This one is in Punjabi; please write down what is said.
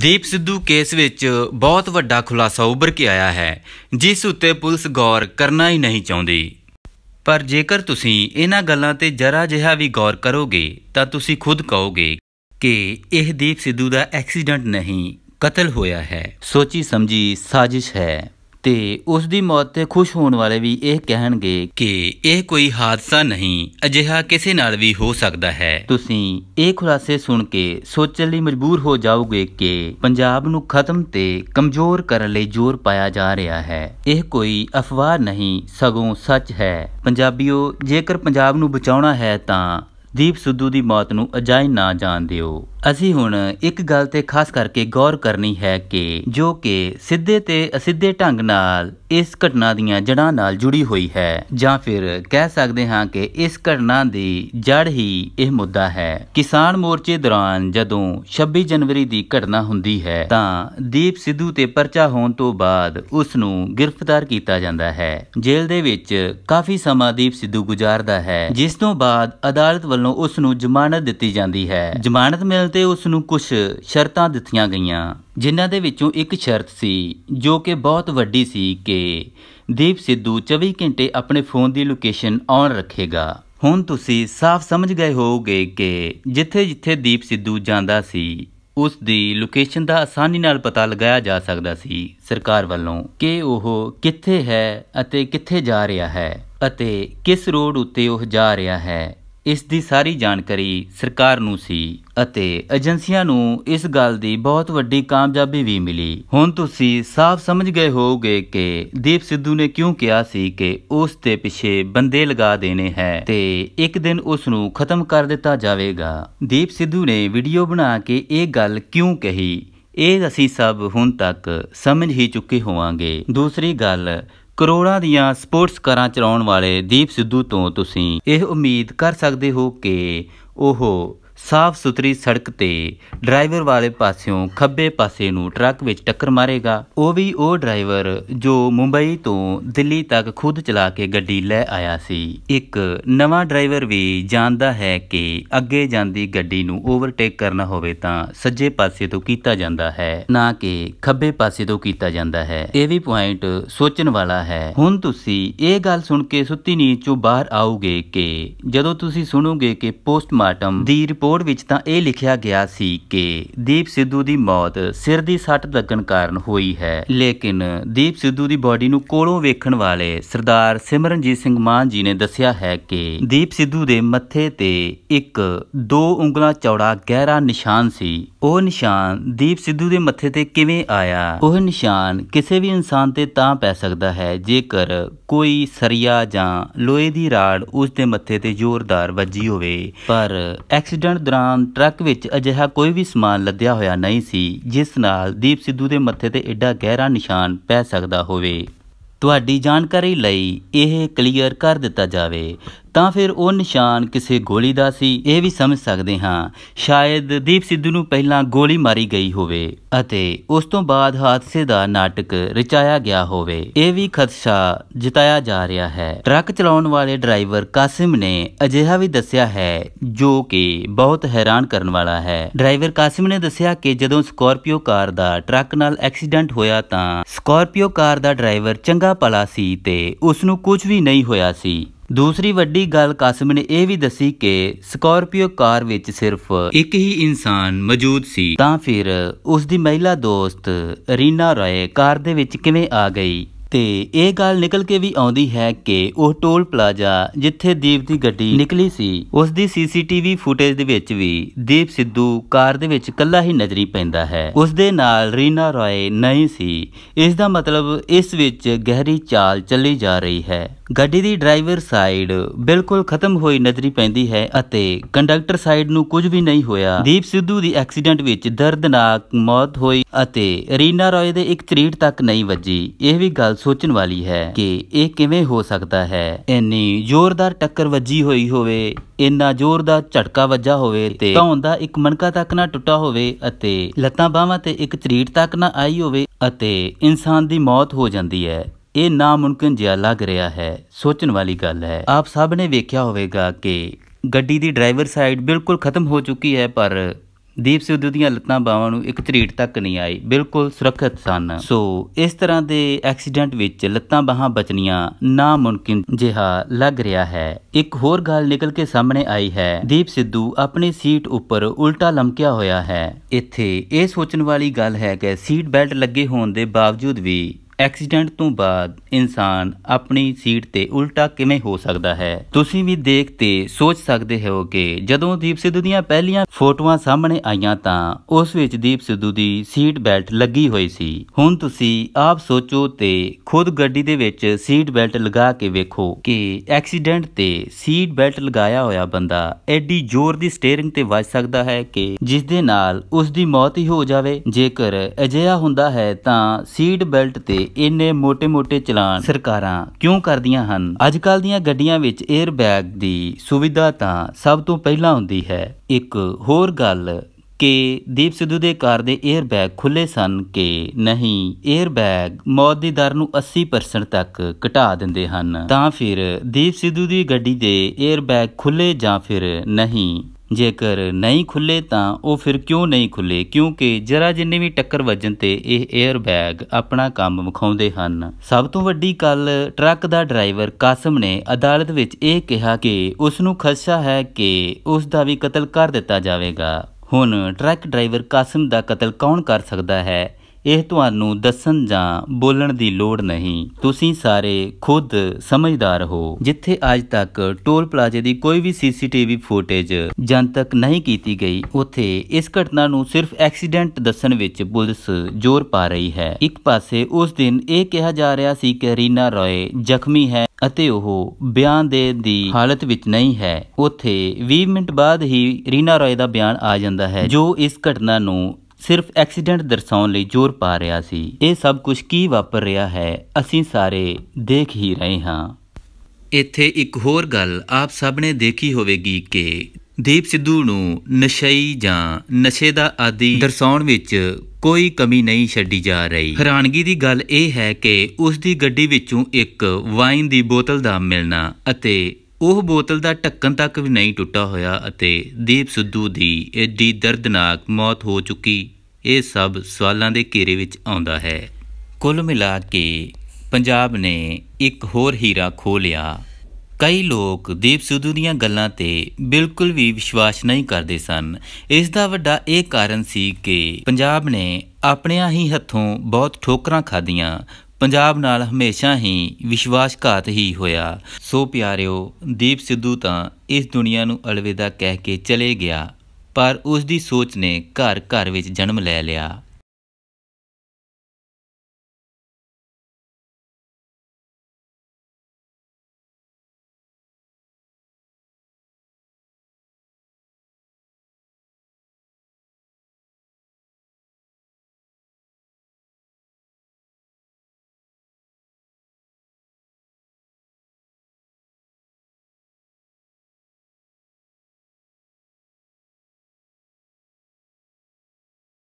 ਦੀਪ ਸਿੱਧੂ ਕੇਸ ਵਿੱਚ ਬਹੁਤ ਵੱਡਾ ਖੁਲਾਸਾ ਉੱਭਰ ਕੇ ਆਇਆ ਹੈ ਜਿਸ ਉੱਤੇ ਪੁਲਿਸ ਗੌਰ ਕਰਨਾ ਹੀ ਨਹੀਂ ਚਾਹੁੰਦੀ ਪਰ ਜੇਕਰ ਤੁਸੀਂ ਇਹਨਾਂ ਗੱਲਾਂ ਤੇ ਜਰਾ ਜਿਹਾ ਵੀ ਗੌਰ ਕਰੋਗੇ ਤਾਂ ਤੁਸੀਂ ਖੁਦ ਕਹੋਗੇ ਕਿ ਇਹ ਦੀਪ ਸਿੱਧੂ ਦਾ ਐਕਸੀਡੈਂਟ ਨਹੀਂ ਕਤਲ ਹੋਇਆ ਹੈ ਸੋਚੀ ਸਮਝੀ ਸਾਜ਼ਿਸ਼ ਹੈ ਤੇ ਉਸ ਦੀ ਮੌਤ ਤੇ ਖੁਸ਼ ਹੋਣ ਵਾਲੇ ਵੀ ਇਹ ਕਹਿਣਗੇ ਕਿ ਇਹ ਕੋਈ ਹਾਦਸਾ ਨਹੀਂ ਅਜਿਹਾ ਕਿਸੇ ਨਾਲ ਵੀ ਹੋ ਸਕਦਾ ਹੈ ਤੁਸੀਂ ਇਹ ਖੁਲਾਸੇ ਸੁਣ ਕੇ ਸੋਚਣ ਲਈ ਮਜਬੂਰ ਹੋ ਜਾਓਗੇ ਕਿ ਪੰਜਾਬ ਨੂੰ ਖਤਮ ਤੇ ਕਮਜ਼ੋਰ ਕਰਨ ਲਈ ਜ਼ੋਰ ਪਾਇਆ ਜਾ ਰਿਹਾ ਹੈ ਇਹ ਕੋਈ ਅਫਵਾਹ ਨਹੀਂ ਸਗੋਂ ਸੱਚ ਹੈ ਪੰਜਾਬੀਓ ਜੇਕਰ ਪੰਜਾਬ ਨੂੰ ਬਚਾਉਣਾ ਹੈ ਤਾਂ ਦੀਪ ਸਿੱਧੂ ਦੀ ਮੌਤ ਨੂੰ ਅਜਾਈ ਨਾ ਜਾਣ ਦਿਓ ਅਸੀਂ ਹੁਣ ਇੱਕ ਗੱਲ ਤੇ ਖਾਸ ਕਰਕੇ ਗੌਰ ਕਰਨੀ ਹੈ ਕਿ ਜੋ ਕਿ ਸਿੱਧੇ ਤੇ ਅਸਿੱਧੇ ਢੰਗ ਨਾਲ ਇਸ ਘਟਨਾ ਦੀਆਂ ਜੜਾਂ ਨਾਲ ਜੁੜੀ ਹੋਈ ਹੈ ਜਾਂ ਫਿਰ ਕਹਿ ਸਕਦੇ ਹਾਂ ਕਿ ਇਸ ਘਟਨਾ ਦੀ ਜੜ ਹੀ ਇਹ ਮੁੱਦਾ ਹੈ ਕਿਸਾਨ ਮੋਰਚੇ ਦੌਰਾਨ ਜਦੋਂ 26 ਜਨਵਰੀ ਦੀ ਘਟਨਾ ਹੁੰਦੀ ਹੈ ਤਾਂ ਦੀਪ ਸਿੱਧੂ ਤੇ ਪਰਚਾ ਹੋਣ ਤੋਂ ਬਾਅਦ ਉਸ ਨੂੰ ਗ੍ਰਿਫਤਾਰ ਕੀਤਾ ਜਾਂਦਾ ਹੈ ਜੇਲ੍ਹ ਦੇ ਵਿੱਚ ਕਾਫੀ ਸਮਾਂ ਦੀਪ ਸਿੱਧੂ ਗੁਜ਼ਾਰਦਾ ਹੈ ਜਿਸ ਤੋਂ ਬਾਅਦ ਅਦਾਲਤ ਵੱਲੋਂ ਉਸ ਨੂੰ ਜ਼ਮਾਨਤ ਦਿੱਤੀ ਜਾਂਦੀ ਹੈ ਜ਼ਮਾਨਤ ਮਿਲ ਅਤੇ ਉਸ ਨੂੰ ਕੁਝ ਸ਼ਰਤਾਂ ਦਿੱਤੀਆਂ ਗਈਆਂ ਜਿਨ੍ਹਾਂ ਦੇ ਵਿੱਚੋਂ ਇੱਕ ਸ਼ਰਤ ਸੀ ਜੋ ਕਿ ਬਹੁਤ ਵੱਡੀ ਸੀ ਕਿ ਦੀਪ ਸਿੱਧੂ 24 ਘੰਟੇ ਆਪਣੇ ਫੋਨ ਦੀ ਲੋਕੇਸ਼ਨ ਔਨ ਰੱਖੇਗਾ ਹੁਣ ਤੁਸੀਂ ਸਾਫ਼ ਸਮਝ ਗਏ ਹੋਵੋਗੇ ਕਿ ਜਿੱਥੇ-ਜਿੱਥੇ ਦੀਪ ਸਿੱਧੂ ਜਾਂਦਾ ਸੀ ਉਸ ਦੀ ਲੋਕੇਸ਼ਨ ਦਾ ਆਸਾਨੀ ਨਾਲ ਪਤਾ ਲਗਾਇਆ ਜਾ ਸਕਦਾ ਸੀ ਸਰਕਾਰ ਵੱਲੋਂ ਕਿ ਉਹ ਕਿੱਥੇ ਹੈ ਅਤੇ ਕਿੱਥੇ ਜਾ ਰਿਹਾ ਹੈ ਅਤੇ ਕਿਸ ਰੋਡ ਉੱਤੇ ਉਹ ਜਾ ਰਿਹਾ ਹੈ ਇਸ ਦੀ ਸਾਰੀ ਜਾਣਕਾਰੀ ਸਰਕਾਰ ਨੂੰ ਸੀ ਅਤੇ ਏਜੰਸੀਆਂ ਨੂੰ ਇਸ ਗੱਲ ਦੀ ਬਹੁਤ ਵੱਡੀ ਕਾਮਯਾਬੀ ਵੀ ਮਿਲੀ ਹੁਣ ਤੁਸੀਂ ਸਾਫ਼ ਸਮਝ ਗਏ ਹੋਵੋਗੇ ਕਿ ਦੀਪ ਸਿੱਧੂ ਨੇ ਕਿਉਂ ਕਿਹਾ ਸੀ ਕਿ ਉਸ ਦੇ ਪਿੱਛੇ ਬੰਦੇ ਲਗਾ ਦੇਣੇ ਹੈ ਤੇ ਇੱਕ ਦਿਨ ਉਸ ਨੂੰ ਖਤਮ ਕਰ ਦਿੱਤਾ ਜਾਵੇਗਾ ਦੀਪ ਸਿੱਧੂ ਨੇ ਵੀਡੀਓ ਬਣਾ ਕੇ ਇਹ ਗੱਲ ਕਿਉਂ ਕਹੀ ਇਹ ਅਸੀਂ ਸਭ ਹੁਣ ਤੱਕ ਸਮਝ ਹੀ ਚੁੱਕੇ ਹੋਵਾਂਗੇ ਦੂਸਰੀ ਗੱਲ ਕਰੋੜਾਂ ਦੀਆਂ ਸਪੋਰਟਸ ਕਾਰਾਂ ਚਲਾਉਣ ਵਾਲੇ ਦੀਪ ਸਿੱਧੂ ਤੋਂ ਤੁਸੀਂ ਇਹ ਉਮੀਦ ਕਰ ਸਕਦੇ ਹੋ ਕਿ ਉਹ ਸਾਫ਼ ਸੁਥਰੀ ਸੜਕ ਤੇ ਡਰਾਈਵਰ ਵਾਲੇ ਪਾਸਿਓਂ ਖੱਬੇ ਪਾਸੇ ਨੂੰ ਟਰੱਕ ਵਿੱਚ ਟੱਕਰ ਮਾਰੇਗਾ ਉਹ ਵੀ ਉਹ ਡਰਾਈਵਰ ਜੋ ਮੁੰਬਈ ਤੋਂ ਦਿੱਲੀ ਤੱਕ ਖੁਦ ਚਲਾ ਕੇ ਗੱਡੀ ਲੈ ਆਇਆ ਸੀ ਇੱਕ ਨਵਾਂ ਡਰਾਈਵਰ ਵੀ ਜਾਣਦਾ ਹੈ ਕਿ ਅੱਗੇ ਜਾਂਦੀ ਗੱਡੀ ਨੂੰ ਓਵਰਟੇਕ ਕਰਨਾ ਹੋਵੇ ਤਾਂ ਸੱਜੇ ਪਾਸੇ ਤੋਂ ਕੀਤਾ ਜਾਂਦਾ ਹੈ ਨਾ ਕਿ ਖੱਬੇ ਪਾਸੇ ਤੋਂ ਕੀਤਾ ਜਾਂਦਾ ਹੈ ਇਹ ਵੀ ਪੁਆਇੰਟ ਸੋਚਣ ਵਾਲਾ ਹੈ ਹੁਣ ਤੁਸੀਂ ਇਹ ਗੱਲ ਸੁਣ ਕੇ ਸੁੱਤੀ ਨੀਂਦ ਚੋਂ ਬਾਹਰ ਆਓਗੇ ਕਿ ਜਦੋਂ ਤੁਸੀਂ ਸੁਣੋਗੇ ਕਿ ਪੋਸਟਮਾਰਟਮ ਦੀ ਰਿਪੋਰਟ ਰਿਪੋਰਟ ਵਿੱਚ ਤਾਂ ਇਹ ਲਿਖਿਆ ਗਿਆ ਸੀ ਕਿ ਦੀਪ ਸਿੱਧੂ ਦੀ ਮੌਤ ਸਿਰ ਦੀ ਸੱਟ ਲੱਗਣ ਕਾਰਨ ਹੋਈ ਹੈ ਲੇਕਿਨ ਦੀਪ ਸਿੱਧੂ ਦੀ ਬਾਡੀ ਨੂੰ ਕੋਲੋਂ ਵੇਖਣ ਵਾਲੇ ਸਰਦਾਰ ਸਿਮਰਨਜੀਤ ਸਿੰਘ ਮਾਨ ਜੀ ਨੇ ਦੱਸਿਆ ਹੈ ਕਿ ਦੀਪ ਸਿੱਧੂ ਦੇ ਮੱਥੇ ਤੇ ਇੱਕ ਦੋ ਉਂਗਲਾਂ ਚੌੜਾ ਗਹਿਰਾ ਨਿਸ਼ਾਨ ਸੀ ਉਹ ਨਿਸ਼ਾਨ ਦੀਪ ਸਿੱਧੂ ਦੇ ਮੱਥੇ ਤੇ ਕਿਵੇਂ ਆਇਆ ਉਹ ਨਿਸ਼ਾਨ ਕਿਸੇ ਵੀ ਇਨਸਾਨ ਤੇ ਤਾਂ ਪੈ ਸਕਦਾ ਹੈ ਜੇਕਰ ਕੋਈ ਸਰੀਆ ਜਾਂ ਲੋਹੇ ਦੀ ਰਾੜ ਉਸ ਦੇ ਮੱਥੇ ਤੇ ਜ਼ੋਰਦਾਰ ਵੱਜੀ ਹੋਵੇ ਪਰ ਐਕਸੀਡੈਂਟ ਦੌਰਾਨ ਟਰੱਕ ਵਿੱਚ ਅਜਿਹਾ ਕੋਈ ਵੀ ਸਮਾਨ ਲੱਦਿਆ ਹੋਇਆ ਨਹੀਂ ਸੀ ਜਿਸ ਨਾਲ ਦੀਪ ਸਿੱਧੂ ਦੇ ਮੱਥੇ ਤੇ ਐਡਾ ਗਹਿਰਾ ਨਿਸ਼ਾਨ ਪੈ ਸਕਦਾ ਹੋਵੇ ਤੁਹਾਡੀ ਜਾਣਕਾਰੀ ਲਈ ਇਹ ਕਲੀਅਰ ਕਰ ਦਿੱਤਾ ਜਾਵੇ ਤਾਂ ਫਿਰ ਉਹ ਨਿਸ਼ਾਨ ਕਿਸੇ ਗੋਲੀ ਦਾ ਸੀ ਇਹ ਵੀ ਸਮਝ ਸਕਦੇ ਹਾਂ ਸ਼ਾਇਦ ਦੀਪ ਸਿੱਧੂ ਨੂੰ ਪਹਿਲਾਂ ਗੋਲੀ ਮਾਰੀ ਗਈ ਹੋਵੇ ਅਤੇ ਉਸ ਤੋਂ ਬਾਅਦ ਹਾਦਸੇ ਦਾ ਨਾਟਕ ਰਚਾਇਆ ਗਿਆ ਹੋਵੇ ਇਹ ਵੀ ਖਦਸ਼ਾ ਜਿਤਾਇਆ ਜਾ ਰਿਹਾ ਹੈ ਟਰੱਕ ਚਲਾਉਣ ਵਾਲੇ ਡਰਾਈਵਰ ਕਾਸਿਮ ਨੇ ਅਜਿਹਾ ਵੀ ਦੱਸਿਆ ਹੈ ਜੋ ਕਿ ਬਹੁਤ ਹੈਰਾਨ ਕਰਨ ਵਾਲਾ ਹੈ ਡਰਾਈਵਰ ਕਾਸਿਮ ਨੇ ਦੱਸਿਆ ਕਿ ਜਦੋਂ ਸਕਾਰਪੀਓ ਕਾਰ ਦਾ ਟਰੱਕ ਨਾਲ ਐਕਸੀਡੈਂਟ ਹੋਇਆ ਤਾਂ ਸਕਾਰਪੀਓ ਕਾਰ ਦਾ ਡਰਾਈਵਰ ਚੰਗਾ ਪਲਾ ਸੀ ਤੇ ਉਸ ਨੂੰ ਕੁਝ ਵੀ ਨਹੀਂ ਹੋਇਆ ਸੀ ਦੂਸਰੀ ਵੱਡੀ ਗੱਲ ਕਾਸਮ ਨੇ ਇਹ ਵੀ ਦੱਸੀ ਕਿ ਸਕਾਰਪੀਓ ਕਾਰ ਵਿੱਚ ਸਿਰਫ ਇੱਕ ਹੀ ਇਨਸਾਨ ਮੌਜੂਦ ਸੀ ਤਾਂ ਫਿਰ ਉਸ ਦੀ ਮਹਿਲਾ ਦੋਸਤ ਰੀਨਾ ਰਾਏ ਕਾਰ ਦੇ ਵਿੱਚ ਕਿਵੇਂ ਆ ਗਈ ਤੇ ਇਹ ਗੱਲ ਨਿਕਲ ਕੇ ਵੀ ਆਉਂਦੀ ਹੈ ਕਿ ਉਹ ਟੋਲ ਪਲਾਜ਼ਾ ਜਿੱਥੇ ਦੀਪ ਦੀ ਗੱਡੀ ਨਿਕਲੀ ਸੀ ਉਸ ਦੀ ਸੀਸੀਟੀਵੀ ਫੁਟੇਜ ਦੇ ਵਿੱਚ ਵੀ ਦੀਪ ਸਿੱਧੂ ਕਾਰ ਦੇ ਵਿੱਚ ਇਕੱਲਾ ਹੀ ਨਜ਼ਰੀ ਪੈਂਦਾ ਹੈ ਉਸ ਦੇ ਨਾਲ ਰੀਨਾ ਰਾਏ ਨਹੀਂ ਸੀ ਇਸ ਦਾ ਮਤਲਬ ਇਸ ਵਿੱਚ ਗਹਿਰੀ ਚਾਲ ਚੱਲੀ ਜਾ ਰਹੀ ਹੈ ਗੱਡੀ ਦੀ ਡਰਾਈਵਰ ਸਾਈਡ ਬਿਲਕੁਲ ਖਤਮ ਹੋਈ ਨਜ਼ਰੀ ਪੈਂਦੀ ਹੈ ਅਤੇ ਕੰਡਕਟਰ ਸਾਈਡ ਨੂੰ ਕੁਝ ਵੀ ਨਹੀਂ ਹੋਇਆ ਦੀਪ ਸਿੱਧੂ ਦੀ ਐਕਸੀਡੈਂਟ ਵਿੱਚ ਦਰਦਨਾਕ ਮੌਤ ਹੋਈ ਅਤੇ ਰੀਨਾ ਰਾਏ ਦੇ ਇੱਕ ਤਰੀਟ ਤੱਕ ਨਹੀਂ ਵੱਜੀ ਇਹ ਵੀ ਗੱਲ ਸੋਚਣ ਵਾਲੀ ਹੈ ਕਿ ਇਹ ਕਿਵੇਂ ਹੋ ਸਕਦਾ ਹੈ ਇੰਨੀ ਜ਼ੋਰਦਾਰ ਟੱਕਰ ਵੱਜੀ ਹੋਈ ਹੋਵੇ ਇੰਨਾ ਜ਼ੋਰ ਦਾ ਝਟਕਾ ਵੱਜਾ ਹੋਵੇ ਤੇ ਧੌਣ ਦਾ ਇੱਕ ਮਣਕਾ ਤੱਕ ਨਾ ਟੁੱਟਾ ਹੋਵੇ ਅਤੇ ਲੱਤਾਂ ਬਾਹਾਂ ਤੇ ਇੱਕ ਤਰੀਟ ਤੱਕ ਨਾ ਆਈ ਹੋਵੇ ਅਤੇ ਇਨਸਾਨ ਦੀ ਮੌਤ ਹੋ ਜਾਂਦੀ ਹੈ ਇਹ ਨਾਮੁਮਕਿਨ ਜਿਹਾ ਲੱਗ ਰਿਹਾ ਹੈ ਸੋਚਣ ਵਾਲੀ ਗੱਲ ਹੈ ਆਪ ਸਭ ਨੇ ਵੇਖਿਆ ਹੋਵੇਗਾ ਕਿ ਗੱਡੀ ਦੀ ਡਰਾਈਵਰ ਸਾਈਡ ਬਿਲਕੁਲ ਖਤਮ ਹੋ ਚੁੱਕੀ ਹੈ ਪਰ ਦੀਪ ਸਿੱਧੂ ਦੀਆਂ ਲੱਤਾਂ ਬਾਹਾਂ ਨੂੰ ਇੱਕ ਤਰੀਟ ਤੱਕ ਨਹੀਂ ਆਈ ਬਿਲਕੁਲ ਸੁਰੱਖਿਅਤ ਸਨ ਸੋ ਇਸ ਤਰ੍ਹਾਂ ਦੇ ਐਕਸੀਡੈਂਟ ਵਿੱਚ ਲੱਤਾਂ ਬਾਹਾਂ ਬਚਣੀਆਂ ਨਾ ਮੁਮਕਿਨ ਜਿਹਾ ਲੱਗ ਰਿਹਾ ਹੈ ਇੱਕ ਹੋਰ ਗੱਲ ਨਿਕਲ ਕੇ ਸਾਹਮਣੇ ਆਈ ਹੈ ਦੀਪ ਸਿੱਧੂ ਆਪਣੀ ਸੀਟ ਉੱਪਰ ਉਲਟਾ ਲਮਕਿਆ ਹੋਇਆ ਹੈ ਇੱਥੇ ਇਹ ਸੋਚਣ ਵਾਲੀ ਗੱਲ ਹੈ ਕਿ ਸੀਟ ਬੈਲਟ ਲੱਗੇ ਹੋਣ ਦੇ ਬਾਵਜੂਦ ਵੀ ਐਕਸੀਡੈਂਟ ਤੋਂ ਬਾਅਦ ਇਨਸਾਨ ਆਪਣੀ ਸੀਟ ਤੇ ਉਲਟਾ ਕਿਵੇਂ ਹੋ ਸਕਦਾ ਹੈ ਤੁਸੀਂ ਵੀ ਦੇਖ ਤੇ ਸੋਚ ਸਕਦੇ ਹੋ ਕਿ ਜਦੋਂ ਦੀਪ ਸਿੱਧੂ ਦੀਆਂ ਪਹਿਲੀਆਂ ਫੋਟੋਆਂ ਸਾਹਮਣੇ ਆਈਆਂ ਤਾਂ ਉਸ ਵਿੱਚ ਦੀਪ ਸਿੱਧੂ ਦੀ ਸੀਟ ਬੈਲਟ ਲੱਗੀ ਹੋਈ ਸੀ ਹੁਣ ਤੁਸੀਂ ਆਪ ਸੋਚੋ ਤੇ ਖੁਦ ਗੱਡੀ ਦੇ ਵਿੱਚ ਸੀਟ ਬੈਲਟ ਲਗਾ ਕੇ ਵੇਖੋ ਕਿ ਐਕਸੀਡੈਂਟ ਤੇ ਸੀਟ ਬੈਲਟ ਲਗਾਇਆ ਹੋਇਆ ਬੰਦਾ ਐਡੀ ਜ਼ੋਰ ਦੀ ਸਟੀering ਤੇ ਵੱਜ ਸਕਦਾ ਹੈ ਕਿ ਜਿਸ ਦੇ ਨਾਲ ਉਸ ਦੀ ਮੌਤ ਹੀ ਹੋ ਜਾਵੇ ਜੇਕਰ ਅਜਿਹਾ ਹੁੰਦਾ ਹੈ ਤਾਂ ਸੀਟ ਬੈਲਟ ਤੇ ਇੰਨੇ ਮੋٹے-ਮੋٹے ਚਲਾਨ ਸਰਕਾਰਾਂ ਕਿਉਂ ਕਰਦੀਆਂ ਹਨ ਅੱਜਕੱਲ ਦੀਆਂ ਗੱਡੀਆਂ ਵਿੱਚ 에ਅਰ ਬੈਗ ਦੀ ਸੁਵਿਧਾ ਤਾਂ ਸਭ ਤੋਂ ਪਹਿਲਾਂ ਹੁੰਦੀ ਹੈ ਇੱਕ ਹੋਰ ਗੱਲ ਕਿ ਦੀਪ ਸਿੱਧੂ ਦੇ ਕਾਰ ਦੇ 에ਅਰ ਬੈਗ ਖੁੱਲੇ ਸਨ ਕਿ ਨਹੀਂ 에ਅਰ ਬੈਗ ਮੌਤ ਦੀ ਦਰ ਨੂੰ 80% ਤੱਕ ਘਟਾ ਦਿੰਦੇ ਹਨ ਤਾਂ ਫਿਰ ਦੀਪ ਸਿੱਧੂ ਦੀ ਗੱਡੀ ਦੇ 에ਅਰ ਬੈਗ ਖੁੱਲੇ ਜਾਂ ਫਿਰ ਨਹੀਂ ਜੇਕਰ ਨਹੀਂ ਖੁੱਲੇ ਤਾਂ ਉਹ ਫਿਰ ਕਿਉਂ ਨਹੀਂ ਖੁੱਲੇ ਕਿਉਂਕਿ ਜਰਾ ਜਿੰਨੇ ਵੀ ਟੱਕਰ ਵੱਜਣ ਤੇ ਇਹ 에ਅਰ ਬੈਗ ਆਪਣਾ ਕੰਮ ਵਿਖਾਉਂਦੇ ਹਨ ਸਭ ਤੋਂ ਵੱਡੀ ਗੱਲ ਟਰੱਕ ਦਾ ਡਰਾਈਵਰ ਕਾਸਮ ਨੇ ਅਦਾਲਤ ਵਿੱਚ ਇਹ ਕਿਹਾ ਕਿ ਉਸ ਨੂੰ ਖਸ਼ਾ ਹੈ ਕਿ ਉਸ ਦਾ ਵੀ ਕਤਲ ਕਰ ਦਿੱਤਾ ਜਾਵੇਗਾ ਹੁਣ ਟਰੱਕ ਡਰਾਈਵਰ ਕਾਸਮ ਦਾ ਕਤਲ ਕੌਣ ਕਰ ਸਕਦਾ ਹੈ ਇਹ ਤੁਹਾਨੂੰ ਦੱਸਣ ਜਾਂ ਬੋਲਣ ਦੀ ਲੋੜ ਨਹੀਂ ਤੁਸੀਂ ਸਾਰੇ ਖੁਦ ਸਮਝਦਾਰ ਹੋ ਜਿੱਥੇ ਅੱਜ ਤੱਕ ਟੋਲ ਪਲਾਜ਼ੇ ਦੀ ਕੋਈ ਵੀ ਸੀਸੀਟੀਵੀ ਫੁਟੇਜ ਜਨ ਤੱਕ ਨਹੀਂ ਕੀਤੀ ਗਈ ਉੱਥੇ ਇਸ ਘਟਨਾ ਨੂੰ ਸਿਰਫ ਐਕਸੀਡੈਂਟ ਦੱਸਣ ਵਿੱਚ ਪੁਲਿਸ ਜ਼ੋਰ ਪਾ ਰਹੀ ਹੈ ਇੱਕ ਪਾਸੇ ਉਸ ਦਿਨ ਇਹ ਕਿਹਾ ਜਾ ਰਿਹਾ ਸੀ ਕਿ ਰੀਨਾ ਰਾਏ ਜ਼ਖਮੀ ਹੈ ਅਤੇ ਉਹ ਬਿਆਨ ਦੇ ਦੀ ਹਾਲਤ ਵਿੱਚ ਨਹੀਂ ਹੈ ਉੱਥੇ 20 ਮਿੰਟ ਬਾਅਦ ਹੀ ਰੀਨਾ ਰਾਏ ਦਾ ਬਿਆਨ ਆ ਜਾਂਦਾ ਹੈ ਜੋ ਇਸ ਘਟਨਾ ਨੂੰ ਸਿਰਫ ਐਕਸੀਡੈਂਟ ਦਰਸਾਉਣ ਲਈ ਜ਼ੋਰ ਪਾ ਰਿਹਾ ਸੀ ਇਹ ਸਭ ਕੁਝ ਕੀ ਵਾਪਰ ਰਿਹਾ ਹੈ ਅਸੀਂ ਸਾਰੇ ਦੇਖ ਹੀ ਰਹੇ ਹਾਂ ਇੱਥੇ ਇੱਕ ਹੋਰ ਗੱਲ ਆਪ ਸਭ ਨੇ ਦੇਖੀ ਹੋਵੇਗੀ ਕਿ ਦੀਪ ਸਿੱਧੂ ਨੂੰ ਨਸ਼ਈ ਜਾਂ ਨਸ਼ੇ ਦਾ ਆਦੀ ਦਰਸਾਉਣ ਵਿੱਚ ਕੋਈ ਕਮੀ ਨਹੀਂ ਛੱਡੀ ਜਾ ਰਹੀ ਹੈਰਾਨਗੀ ਦੀ ਗੱਲ ਇਹ ਹੈ ਕਿ ਉਸ ਦੀ ਗੱਡੀ ਵਿੱਚੋਂ ਇੱਕ ਵਾਈਨ ਦੀ ਬੋਤਲ ਦਾ ਮਿਲਣਾ ਅਤੇ ਉਹ ਬੋਤਲ ਦਾ ਢੱਕਣ ਤੱਕ ਵੀ ਨਹੀਂ ਟੁੱਟਾ ਹੋਇਆ ਅਤੇ ਦੀਪ ਸਿੱਧੂ ਦੀ ਐਡੀ ਦਰਦਨਾਕ ਮੌਤ ਹੋ ਚੁੱਕੀ ਇਹ ਸਭ ਸਵਾਲਾਂ ਦੇ ਘੇਰੇ ਵਿੱਚ ਆਉਂਦਾ ਹੈ ਕੁੱਲ ਮਿਲਾ ਕੇ ਪੰਜਾਬ ਨੇ ਇੱਕ ਹੋਰ ਹੀਰਾ ਖੋ ਲਿਆ ਕਈ ਲੋਕ ਦੀਪ ਸਿੱਧੂ ਦੀਆਂ ਗੱਲਾਂ ਤੇ ਬਿਲਕੁਲ ਵੀ ਵਿਸ਼ਵਾਸ ਨਹੀਂ ਕਰਦੇ ਸਨ ਇਸ ਦਾ ਵੱਡਾ ਇਹ ਕਾਰਨ ਸੀ ਕਿ ਪੰਜਾਬ ਨੇ ਆਪਣੇ ਹੀ ਹੱਥੋਂ ਬਹੁਤ ਠੋਕਰਾਂ ਖਾਧੀਆਂ ਪੰਜਾਬ ਨਾਲ ਹਮੇਸ਼ਾ ਹੀ ਵਿਸ਼ਵਾਸਘਾਤ ਹੀ ਹੋਇਆ ਸੋ ਪਿਆਰਿਓ ਦੀਪ ਸਿੱਧੂ ਤਾਂ ਇਸ ਦੁਨੀਆ ਨੂੰ ਅਲਵਿਦਾ ਕਹਿ ਕੇ ਚਲੇ ਗਿਆ ਪਰ ਉਸ ਦੀ ਸੋਚ ਨੇ ਘਰ ਘਰ ਵਿੱਚ ਜਨਮ ਲੈ ਲਿਆ